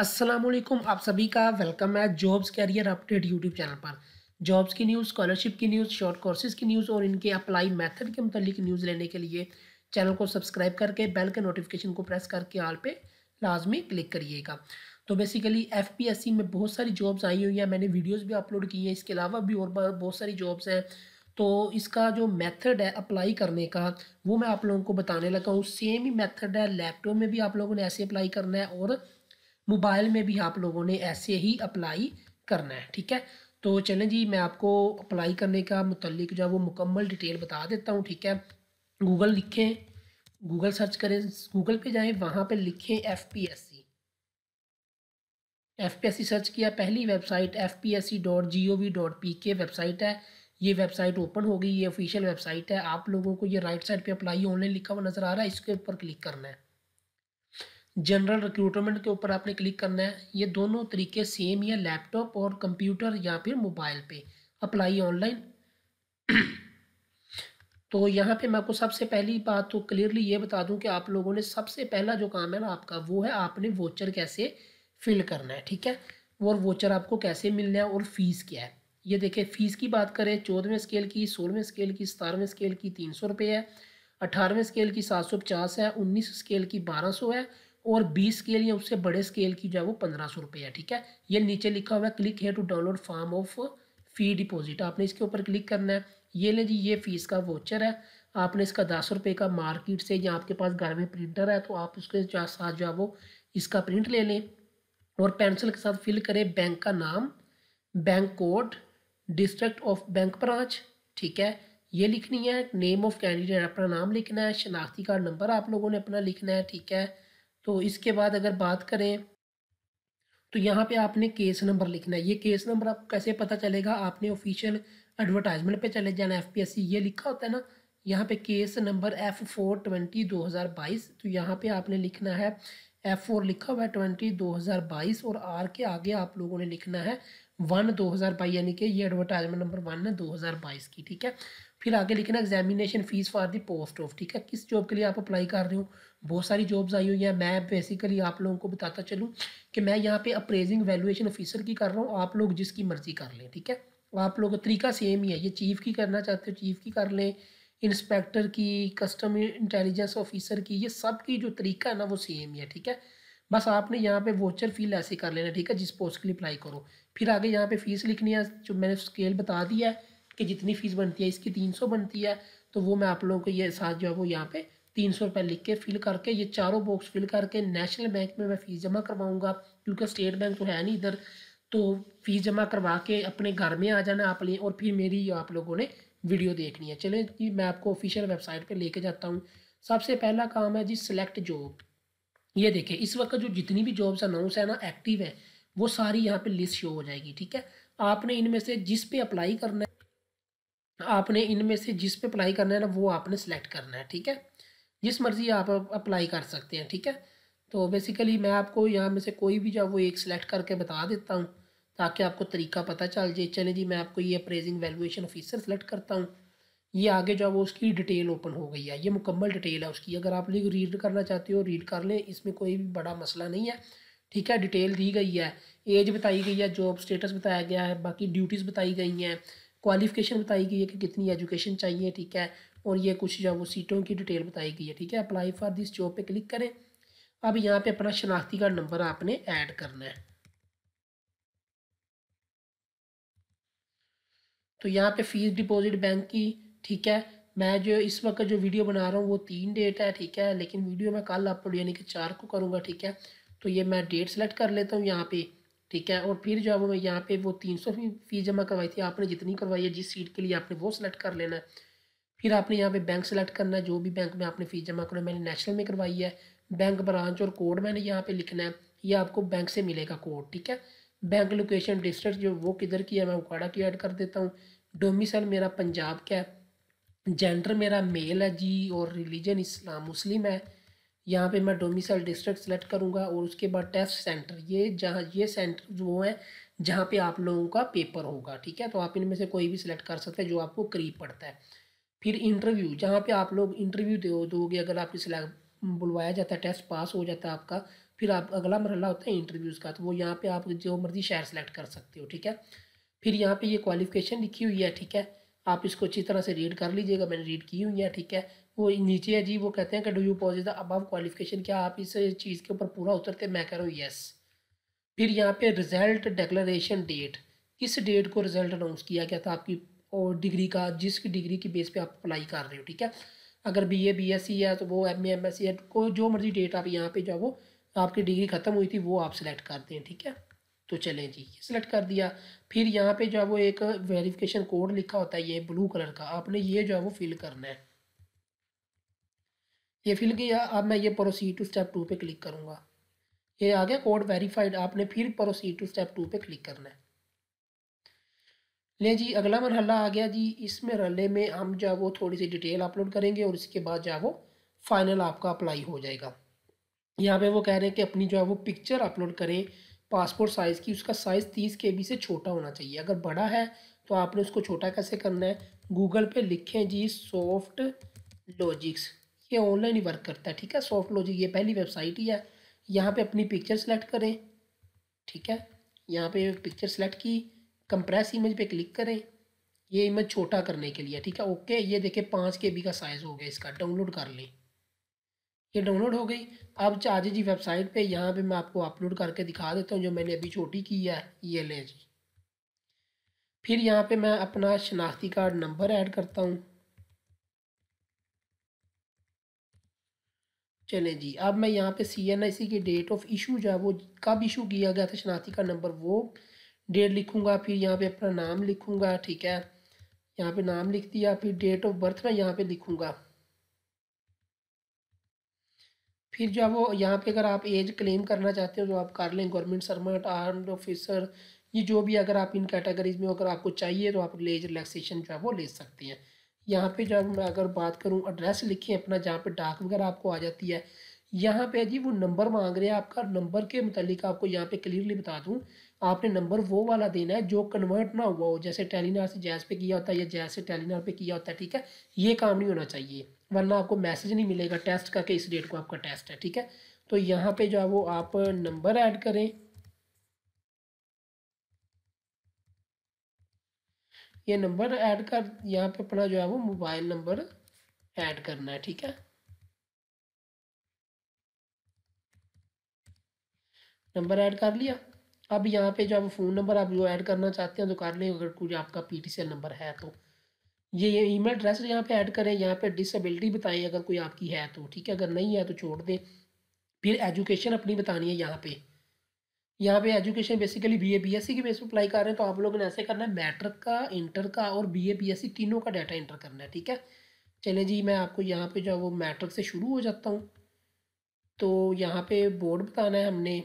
अस्सलाम वालेकुम आप सभी का वेलकम है jobs career update YouTube channel पर जॉब्स की न्यूज़ स्कॉलरशिप की न्यूज़ शॉर्ट कोर्सेज की न्यूज़ और इनके अप्लाई मेथड के मतलब न्यूज़ लेने के लिए चैनल को सब्सक्राइब करके बेल के नोटिफिकेशन को प्रेस करके आल पे लाजमी क्लिक करिएगा तो बेसिकली एफ में बहुत सारी जॉब्स आई हुई हैं मैंने वीडियोज़ भी अपलोड की हैं इसके अलावा भी और बहुत सारी जॉब्स हैं तो इसका जो मेथड है अप्लाई करने का वो मैं आप लोगों को बताने लगा हूँ सेम ही मेथड है लैपटॉप में भी आप लोगों ने ऐसे अप्लाई करना है और मोबाइल में भी आप लोगों ने ऐसे ही अप्लाई करना है ठीक है तो चलें जी मैं आपको अप्लाई करने का मतलब जो है वो मुकम्मल डिटेल बता देता हूँ ठीक है गूगल लिखें गूगल सर्च करें गूगल पे जाएं वहाँ पे लिखें F P S C F P S C search किया पहली website F P S C dot G O V dot P K website है ये वेबसाइट ओपन हो गई ये ऑफिशियल वेबसाइट है आप लोगों को ये राइट साइड पे अप्लाई ऑनलाइन लिखा हुआ नज़र आ रहा है इसके ऊपर क्लिक करना है जनरल रिक्रूटमेंट के ऊपर आपने क्लिक करना है ये दोनों तरीके सेम ही है लैपटॉप और कंप्यूटर या फिर मोबाइल पे अप्लाई ऑनलाइन तो यहाँ पे मैं आपको सबसे पहली बात तो क्लियरली ये बता दूं कि आप लोगों ने सबसे पहला जो काम है ना आपका वो है आपने वोचर कैसे फिल करना है ठीक है और वोचर आपको कैसे मिलना है और फीस क्या है ये देखें फ़ीस की बात करें चौदहवें स्केल की सोलहवें स्केल की सतारहवें स्केल की तीन सौ रुपये है अठारहवें स्केल की सात सौ पचास है उन्नीस स्केल की बारह सौ है और बीस स्केल या उससे बड़े स्केल की जो है वो पंद्रह सौ रुपये है ठीक है ये नीचे लिखा हुआ है क्लिक है to download form of fee deposit आपने इसके ऊपर क्लिक करना है ये ले जी ये फीस का वोचर है आपने इसका दस रुपये का मार्केट से या आपके पास घर में प्रिंटर है तो आप उसके साथ जो है वो इसका प्रिंट ले लें और पेंसिल के साथ फिल करें बैंक का नाम bank code district of bank branch ठीक है ये लिखनी है नेम ऑफ कैंडिडेट अपना नाम लिखना है शनाख्ती कार्ड नंबर आप लोगों ने अपना लिखना है ठीक है तो इसके बाद अगर बात करें तो यहाँ पे आपने केस नंबर लिखना है ये केस नंबर आपको कैसे पता चलेगा आपने ऑफिशियल एडवर्टाइजमेंट पे चले जाना एफ पी एस सी ये लिखा होता है ना यहाँ पे case number F four twenty दो हज़ार बाईस तो यहाँ पे आपने लिखना है एफ फोर लिखा हुआ है ट्वेंटी दो हज़ार बाईस और आर के आगे आप लोगों ने लिखना है वन दो हज़ार बाईस यानी कि ये एडवर्टाइजमेंट नंबर वन है दो हज़ार बाईस की ठीक है फिर आगे लिखना examination fees for the post of ठीक है किस जॉब के लिए आप अप्लाई कर रहे हो बहुत सारी जॉब्स आई हुई हैं मैं बेसिकली आप लोगों को बताता चलूँ कि मैं यहाँ पे अप्रेजिंग वैल्यूएशन ऑफिसर की कर रहा हूँ आप लोग जिसकी मर्ज़ी कर लें ठीक है आप लोग तरीका सेम ही है ये चीफ़ की करना चाहते हो चीफ़ की कर लें इंस्पेक्टर की कस्टम इंटेलिजेंस ऑफिसर की ये सब की जो तरीका है ना वो सेम ही है ठीक है बस आपने यहाँ पे वोचर फील ऐसे कर लेना ठीक है जिस पोस्ट के लिए अप्लाई करो फिर आगे यहाँ पे फ़ीस लिखनी है जो मैंने स्केल बता दिया है कि जितनी फ़ीस बनती है इसकी तीन सौ बनती है तो वो मैं आप लोगों को ये साथ जो है वो यहाँ पे तीन सौ रुपये लिख के फिल करके ये चारों बॉक्स फिल करके नेशनल बैंक में मैं फ़ीस जमा करवाऊँगा क्योंकि स्टेट बैंक तो है नहीं इधर तो फ़ीस जमा करवा के अपने घर में आ जाना आप लिए और फिर मेरी आप लोगों ने वीडियो देखनी है चलें जी मैं आपको ऑफिशियल वेबसाइट पर लेके जाता हूँ सबसे पहला काम है जी सेलेक्ट जॉब ये देखें इस वक्त जो जितनी भी जॉब्स अनाउंस है ना एक्टिव है वो सारी यहाँ पे लिस्ट शो हो जाएगी ठीक है आपने इनमें से जिस पे अप्लाई करना है आपने इनमें से जिस पे अप्लाई करना है ना वो आपने सेलेक्ट करना है ठीक है जिस मर्ज़ी आप अप्लाई कर सकते हैं ठीक है तो बेसिकली मैं आपको यहाँ में से कोई भी जो वो एक सिलेक्ट करके बता देता हूँ ताकि आपको तरीका पता चल जाए चले जी मैं आपको ये अप्रेजिंग वैल्यूएशन ऑफिसर सेलेक्ट करता हूँ ये आगे जो है वो उसकी डिटेल ओपन हो गई है ये मुकम्मल डिटेल है उसकी अगर आप लोग रीड करना चाहते हो रीड कर लें इसमें कोई भी बड़ा मसला नहीं है ठीक है डिटेल दी गई है एज बताई गई है जॉब स्टेटस बताया गया है बाकी ड्यूटीज़ बताई गई हैं क्वालिफिकेशन बताई गई है कि कितनी एजुकेशन चाहिए ठीक है और ये कुछ जो वो सीटों की डिटेल बताई गई है ठीक है अप्लाई फॉर दिस जॉब पे क्लिक करें अब यहाँ पे अपना शनाख्ती कार्ड नंबर आपने ऐड करना है तो यहाँ पे फीस डिपॉजिट बैंक की ठीक है मैं जो इस वक्त जो वीडियो बना रहा हूँ वो तीन डेट है ठीक है लेकिन वीडियो मैं कल अपलोड यानी कि चार को करूँगा ठीक है तो ये मैं डेट सेलेक्ट कर लेता हूँ यहाँ पे ठीक है और फिर जो है वो मैं यहाँ पे वो तीन सौ फीस जमा करवाई थी आपने जितनी करवाई है जिस सीट के लिए आपने वो सिलेक्ट कर लेना है फिर आपने यहाँ पे बैंक सेलेक्ट करना है जो भी बैंक में आपने फ़ीस जमा करो मैंने नेशनल में करवाई है बैंक ब्रांच और कोड मैंने यहाँ पे लिखना है ये आपको बैंक से मिलेगा कोड ठीक है बैंक लोकेशन डिस्ट्रिक्ट जो वो किधर की है मैं उकाड़ा की ऐड कर देता हूँ डोमिसल मेरा पंजाब का है जेंडर मेरा मेल है जी और रिलीजन इस्लाम मुस्लिम है यहाँ पे मैं डोमिसल डिस्ट्रिक्ट सेलेक्ट करूँगा और उसके बाद टेस्ट सेंटर ये जहाँ ये सेंटर जो है जहाँ पे आप लोगों का पेपर होगा ठीक है तो आप इनमें से कोई भी सिलेक्ट कर सकते हैं जो आपको करीब पड़ता है फिर इंटरव्यू जहाँ पे आप लोग इंटरव्यू दो दोगे अगर आपकी सिलेक्ट बुलवाया जाता है टेस्ट पास हो जाता है आपका फिर आप अगला मरला होता है इंटरव्यूज़ का तो वो यहाँ पे आप जो मर्ज़ी शहर सेलेक्ट कर सकते हो ठीक है फिर यहाँ पे ये क्वालिफिकेशन लिखी हुई है ठीक है आप इसको अच्छी तरह से रीड कर लीजिएगा मैंने रीड की हुई है ठीक है वो नीचे है जी वो कहते हैं कि डू यू पॉजिज द अब क्वालिफिकेशन क्या आप इस चीज़ के ऊपर पूरा उतरते मैं कह रहा हूँ येस फिर यहाँ पे रिजल्ट डिक्लेरेशन डेट किस डेट को रिजल्ट अनाउंस किया गया था आपकी और डिग्री का जिस डिग्री की बेस पे आप अप्लाई कर रहे हो ठीक है अगर B A B S C है तो वो M A M S C है को जो मर्ज़ी डेट आप यहाँ पे जो वो आपकी डिग्री ख़त्म हुई थी वो आप सिलेक्ट कर दें ठीक है तो चलें जी सेलेक्ट सिलेक्ट कर दिया फिर यहाँ पे जो है वो एक वेरिफिकेशन कोड लिखा होता है ये ब्लू कलर का आपने ये जो है वो फिल करना है ये फिल किया अब मैं ये प्रोसीड टू स्टेप टू पे क्लिक करूँगा ये आ गया कोड वेरीफाइड आपने फिर प्रोसीड टू स्टेप टू पे क्लिक करना है ले जी अगला मरहला आ गया जी इस मरहले में हम जो वो थोड़ी सी डिटेल अपलोड करेंगे और इसके बाद जो वो फाइनल आपका अप्लाई हो जाएगा यहाँ पे वो कह रहे हैं कि अपनी जो है वो पिक्चर अपलोड करें पासपोर्ट साइज़ की उसका साइज़ तीस के बी से छोटा होना चाहिए अगर बड़ा है तो आपने उसको छोटा कैसे करना है गूगल पे लिखें जी सॉफ्ट लॉजिक्स ये ऑनलाइन ही वर्क करता है ठीक है सॉफ्ट लॉजिक ये पहली वेबसाइट ही है यहाँ पर अपनी पिक्चर सेलेक्ट करें ठीक है यहाँ पर पिक्चर सेलेक्ट की कंप्रेस इमेज पे क्लिक करें ये इमेज छोटा करने के लिए ठीक है ओके ये देखें पाँच के बी का साइज़ हो गया इसका डाउनलोड कर लें ये डाउनलोड हो गई अब चाजी जी वेबसाइट पे यहाँ पे मैं आपको अपलोड करके दिखा देता हूँ जो मैंने अभी छोटी की है ये ले जी फिर यहाँ पे मैं अपना शनाख्ती कार्ड नंबर ऐड करता हूँ चलें जी अब मैं यहाँ पे सी एन आई सी की डेट ऑफ इशू जो है वो कब इशू किया गया था शनाख्ती कार्ड नंबर वो डेट लिखूंगा फिर यहाँ पे अपना नाम लिखूंगा ठीक है यहाँ पे नाम लिख दिया फिर डेट ऑफ बर्थ मैं यहाँ पे लिखूंगा फिर जो है वो यहाँ पे अगर आप एज क्लेम करना चाहते हो तो आप कर लें गवर्नमेंट सर्वेंट आर्म्ड ऑफिसर ये जो भी अगर आप इन कैटेगरीज में अगर आपको चाहिए तो आप ले रिलैक्सेशन जो है वो ले सकते हैं यहाँ पे जो मैं अगर बात करूँ एड्रेस लिखें अपना जहाँ पे डाक वगैरह आपको आ जाती है यहाँ पे जी वो नंबर मांग रहे हैं आपका नंबर के मतलब आपको यहाँ पे क्लियरली बता दूँ आपने नंबर वो वाला देना है जो कन्वर्ट ना हुआ हो जैसे टेलीनार से जैस पे किया होता है या जैस से टेलीनार पे किया होता है ठीक है ये काम नहीं होना चाहिए वरना आपको मैसेज नहीं मिलेगा टेस्ट का इस डेट को आपका टेस्ट है ठीक है तो यहाँ पे जो है वो आप नंबर ऐड करें ये नंबर ऐड कर यहाँ पे अपना जो है वो मोबाइल नंबर ऐड करना है ठीक है नंबर ऐड कर लिया अब यहाँ पे जो आप फ़ोन नंबर आप जो ऐड करना चाहते हैं तो कर लें अगर कोई आपका पी नंबर है तो ये ये ईमेल एड्रेस यहाँ पे ऐड करें यहाँ पे डिसेबिलिटी बताएं अगर कोई आपकी है तो ठीक है अगर नहीं है तो छोड़ दें फिर एजुकेशन अपनी बतानी है यहाँ पे यहाँ पे education basically B A B S C के बेस पर अप्लाई कर रहे हैं तो आप लोगों ने ऐसे करना है मैट्रिक का इंटर का और B A B S C तीनों का डाटा इंटर करना है ठीक है चले जी मैं आपको यहाँ पे जो है वो मैट्रिक से शुरू हो जाता हूँ तो यहाँ पे बोर्ड बताना है हमने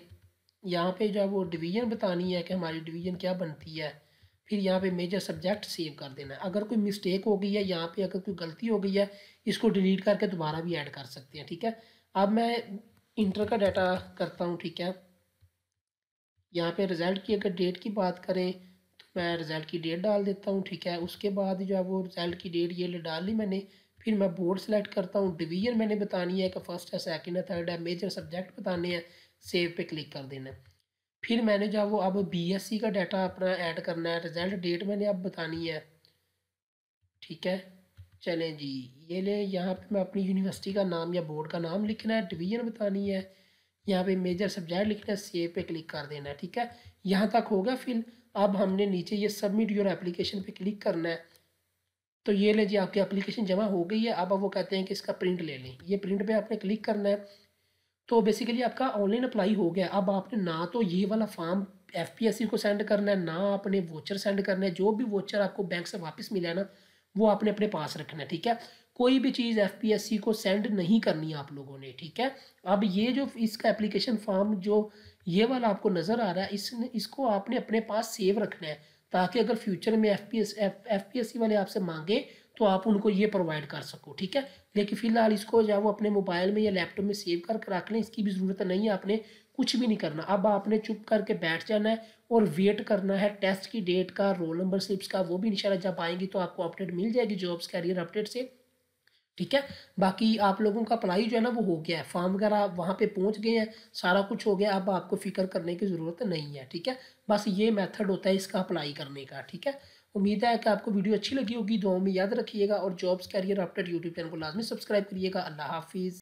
यहाँ पे जो है वो डिवीज़न बतानी है कि हमारी डिवीज़न क्या बनती है फिर यहाँ पे मेजर सब्जेक्ट सेव कर देना है अगर कोई मिस्टेक हो गई है यहाँ पे अगर कोई गलती हो गई है इसको डिलीट करके दोबारा भी ऐड कर सकते हैं ठीक है अब मैं इंटर का डाटा करता हूँ ठीक है यहाँ पे रिज़ल्ट की अगर डेट की बात करें तो मैं रिज़ल्ट की डेट डाल देता हूँ ठीक है उसके बाद जो है वो रिज़ल्ट की डेट ये डाल ली मैंने फिर मैं बोर्ड सेलेक्ट करता हूँ डिवीज़न मैंने बतानी है कि फ़र्स्ट है सेकेंड है थर्ड है मेजर सब्जेक्ट बताने हैं सेव पे क्लिक कर देना है फिर मैंने जो वो अब बीएससी का डाटा अपना ऐड करना है रिजल्ट डेट मैंने अब बतानी है ठीक है चलें जी ये ले यहाँ पे मैं अपनी यूनिवर्सिटी का नाम या बोर्ड का नाम लिखना है डिवीज़न बतानी है यहाँ पे मेजर सब्जेक्ट लिखना है सेव पे क्लिक कर देना है ठीक है यहाँ तक हो गया फिर अब हमने नीचे ये सबमिट योर एप्लीकेशन पे क्लिक करना है तो ये ले जी आपकी एप्लीकेशन जमा हो गई है अब वो कहते हैं कि इसका प्रिंट ले लें ये प्रिंट पर आपने क्लिक करना है तो बेसिकली आपका ऑनलाइन अप्लाई हो गया अब आपने ना तो ये वाला फॉर्म एफ को सेंड करना है ना आपने वोचर सेंड करना है जो भी वोचर आपको बैंक से वापस मिला है ना वो आपने अपने पास रखना है ठीक है कोई भी चीज़ एफ को सेंड नहीं करनी आप लोगों ने ठीक है अब ये जो इसका एप्लीकेशन फॉर्म जो ये वाला आपको नज़र आ रहा है इस इसको आपने अपने पास सेव रखना है ताकि अगर फ्यूचर में एफ पी एस वाले आपसे मांगे तो आप उनको ये प्रोवाइड कर सको ठीक है लेकिन फ़िलहाल इसको जब वो अपने मोबाइल में या लैपटॉप में सेव करके रख लें इसकी भी ज़रूरत नहीं है आपने कुछ भी नहीं करना अब आपने चुप करके बैठ जाना है और वेट करना है टेस्ट की डेट का रोल नंबर स्लिप्स का वो भी इंशाल्लाह जब आएंगी तो आपको अपडेट मिल जाएगी जॉब्स कैरियर अपडेट से ठीक है बाकी आप लोगों का अप्लाई जो है ना वो हो गया है फॉर्म वगैरह वहाँ पे पहुँच गए हैं सारा कुछ हो गया अब आपको फिक्र करने की ज़रूरत नहीं है ठीक है बस ये मेथड होता है इसका अप्लाई करने का ठीक है उम्मीद है कि आपको वीडियो अच्छी लगी होगी दुआओं में याद रखिएगा और jobs career after YouTube channel को लाजमी सब्सक्राइब करिएगा अल्लाह हाफिज़